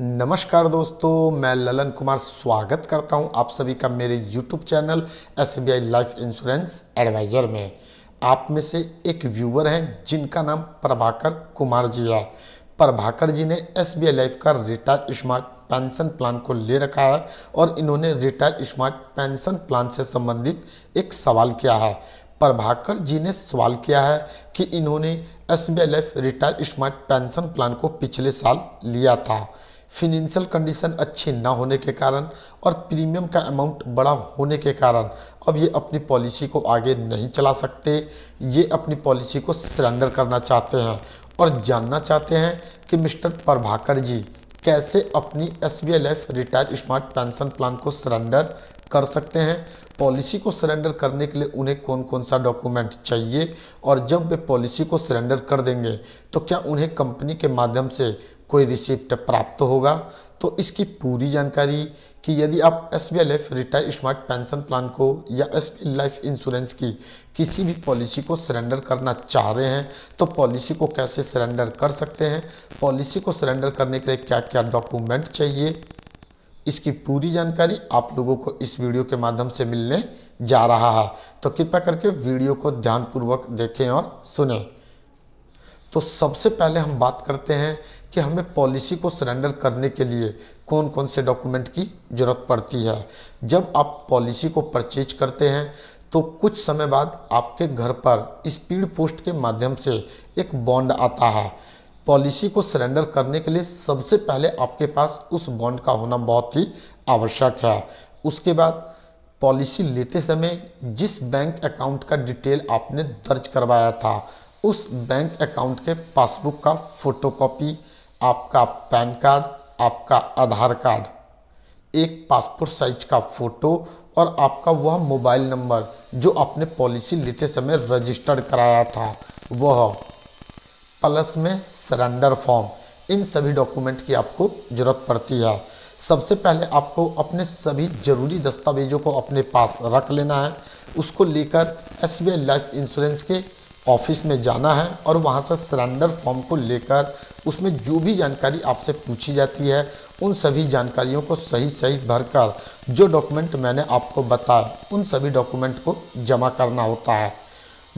नमस्कार दोस्तों मैं ललन कुमार स्वागत करता हूं आप सभी का मेरे YouTube channel S B I life insurance advisor में आप में से एक व्यूवर हैं जिनका नाम प्रभाकर कुमार जी है प्रभाकर जी ने एस बी आई लाइफ का रिटायर स्मार्ट पेंशन प्लान को ले रखा है और इन्होंने रिटायर स्मार्ट पेंशन प्लान से संबंधित एक सवाल किया है प्रभाकर जी ने सवाल किया है कि इन्होंने S B I life retire smart pension plan को पिछले साल लिया था फिनेंशियल कंडीशन अच्छी ना होने के कारण और प्रीमियम का अमाउंट बड़ा होने के कारण अब ये अपनी पॉलिसी को आगे नहीं चला सकते ये अपनी पॉलिसी को सरेंडर करना चाहते हैं और जानना चाहते हैं कि मिस्टर प्रभाकर जी कैसे अपनी S B L F retire smart pension plan को सरेंडर कर सकते हैं पॉलिसी को सरेंडर करने के लिए उन्हें कौन कौन सा डॉक्यूमेंट चाहिए और जब वे पॉलिसी को सरेंडर कर देंगे तो क्या उन्हें कंपनी के माध्यम से कोई रिसिप्ट प्राप्त होगा तो इसकी पूरी जानकारी कि यदि आप S B life retire smart pension plan को या एस बी लाइफ इंश्योरेंस की किसी भी पॉलिसी को सरेंडर करना चाह रहे हैं तो पॉलिसी को कैसे सरेंडर कर सकते हैं पॉलिसी को सरेंडर करने के लिए क्या क्या डॉक्यूमेंट चाहिए इसकी पूरी जानकारी आप लोगों को इस वीडियो के माध्यम से मिलने जा रहा है तो कृपया करके वीडियो को ध्यानपूर्वक देखें और सुने तो सबसे पहले हम बात करते हैं कि हमें पॉलिसी को सरेंडर करने के लिए कौन कौन से डॉक्यूमेंट की ज़रूरत पड़ती है जब आप पॉलिसी को परचेज करते हैं तो कुछ समय बाद आपके घर पर स्पीड पोस्ट के माध्यम से एक बॉन्ड आता है पॉलिसी को सरेंडर करने के लिए सबसे पहले आपके पास उस बॉन्ड का होना बहुत ही आवश्यक है उसके बाद पॉलिसी लेते समय जिस बैंक अकाउंट का डिटेल आपने दर्ज करवाया था उस बैंक अकाउंट के पासबुक का फोटोकॉपी आपका पैन कार्ड आपका आधार कार्ड एक पासपोर्ट साइज का फ़ोटो और आपका वह मोबाइल नंबर जो आपने पॉलिसी लेते समय रजिस्टर्ड कराया था वह प्लस में सरेंडर फॉर्म इन सभी डॉक्यूमेंट की आपको ज़रूरत पड़ती है सबसे पहले आपको अपने सभी ज़रूरी दस्तावेजों को अपने पास रख लेना है उसको लेकर एस लाइफ इंश्योरेंस के ऑफिस में जाना है और वहाँ से सरेंडर फॉर्म को लेकर उसमें जो भी जानकारी आपसे पूछी जाती है उन सभी जानकारियों को सही सही भरकर जो डॉक्यूमेंट मैंने आपको बताया उन सभी डॉक्यूमेंट को जमा करना होता है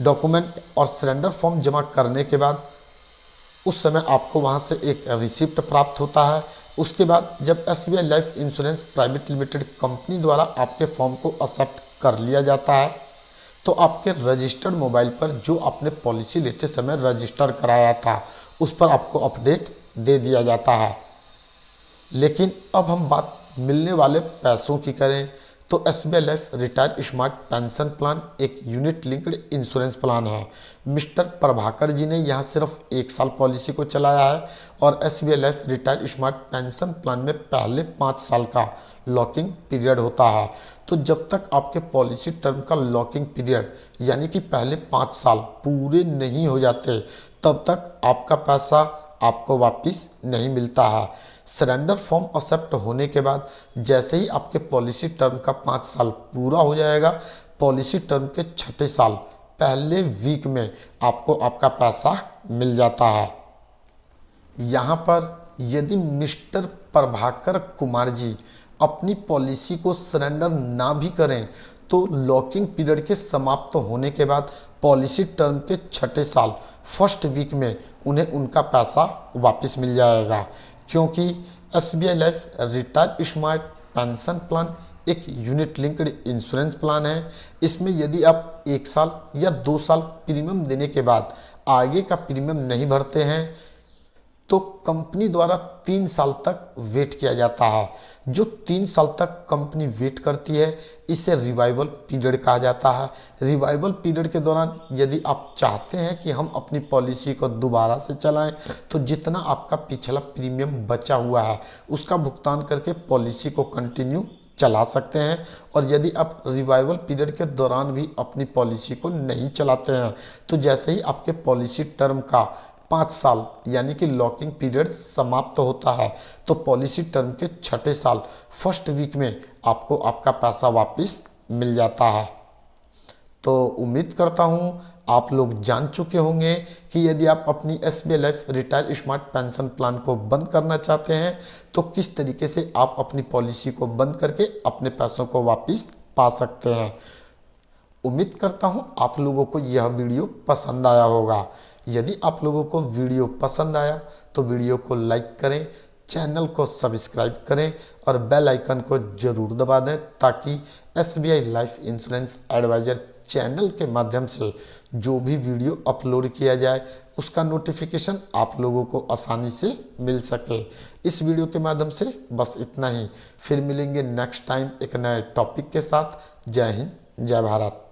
डॉक्यूमेंट और सरेंडर फॉर्म जमा करने के बाद उस समय आपको वहाँ से एक रिसिप्ट प्राप्त होता है उसके बाद जब S life insurance private limited company द्वारा आपके फॉर्म को एक्सेप्ट कर लिया जाता है तो आपके रजिस्टर्ड मोबाइल पर जो आपने पॉलिसी लेते समय रजिस्टर कराया था उस पर आपको अपडेट दे दिया जाता है लेकिन अब हम बात मिलने वाले पैसों की करें तो S B life retire smart pension plan एक यूनिट लिंक्ड इंश्योरेंस प्लान है मिस्टर प्रभाकर जी ने यहाँ सिर्फ एक साल पॉलिसी को चलाया है और S B life retire smart pension plan में पहले पाँच साल का लॉकिंग पीरियड होता है तो जब तक आपके पॉलिसी टर्म का लॉकिंग पीरियड यानी कि पहले पाँच साल पूरे नहीं हो जाते तब तक आपका पैसा आपको वापस नहीं मिलता है सरेंडर फॉर्म एक्सेप्ट होने के बाद जैसे ही आपके पॉलिसी टर्म का पाँच साल पूरा हो जाएगा पॉलिसी टर्म के छठे साल पहले वीक में आपको आपका पैसा मिल जाता है यहाँ पर यदि मिस्टर प्रभाकर कुमार जी अपनी पॉलिसी को सरेंडर ना भी करें तो लॉकिंग पीरियड के समाप्त तो होने के बाद पॉलिसी टर्म के छठे साल फर्स्ट वीक में उन्हें उनका पैसा वापस मिल जाएगा क्योंकि S B I life retire smart pension plan एक यूनिट लिंक्ड इंश्योरेंस प्लान है इसमें यदि आप एक साल या दो साल प्रीमियम देने के बाद आगे का प्रीमियम नहीं भरते हैं कंपनी द्वारा तीन साल तक वेट किया जाता है जो तीन साल तक कंपनी वेट करती है इसे रिवाइवल पीरियड कहा जाता है रिवाइवल पीरियड के दौरान यदि आप चाहते हैं कि हम अपनी पॉलिसी को दोबारा से चलाएं तो जितना आपका पिछला प्रीमियम बचा हुआ है उसका भुगतान करके पॉलिसी को कंटिन्यू चला सकते हैं और यदि आप रिवाइवल पीरियड के दौरान भी अपनी पॉलिसी को नहीं चलाते हैं तो जैसे ही आपके पॉलिसी टर्म का पाँच साल यानी कि लॉकिंग पीरियड समाप्त होता है तो पॉलिसी टर्म के छठे साल फर्स्ट वीक में आपको आपका पैसा वापस मिल जाता है तो उम्मीद करता हूँ आप लोग जान चुके होंगे कि यदि आप अपनी S B life retire smart pension plan को बंद करना चाहते हैं तो किस तरीके से आप अपनी पॉलिसी को बंद करके अपने पैसों को वापस पा सकते हैं उम्मीद करता हूँ आप लोगों को यह वीडियो पसंद आया होगा यदि आप लोगों को वीडियो पसंद आया तो वीडियो को लाइक करें चैनल को सब्सक्राइब करें और बेल आइकन को जरूर दबा दें ताकि S B I life insurance advisor channel के माध्यम से जो भी वीडियो अपलोड किया जाए उसका नोटिफिकेशन आप लोगों को आसानी से मिल सके इस वीडियो के माध्यम से बस इतना ही फिर मिलेंगे नेक्स्ट टाइम एक नए टॉपिक के साथ जय हिंद जय भारत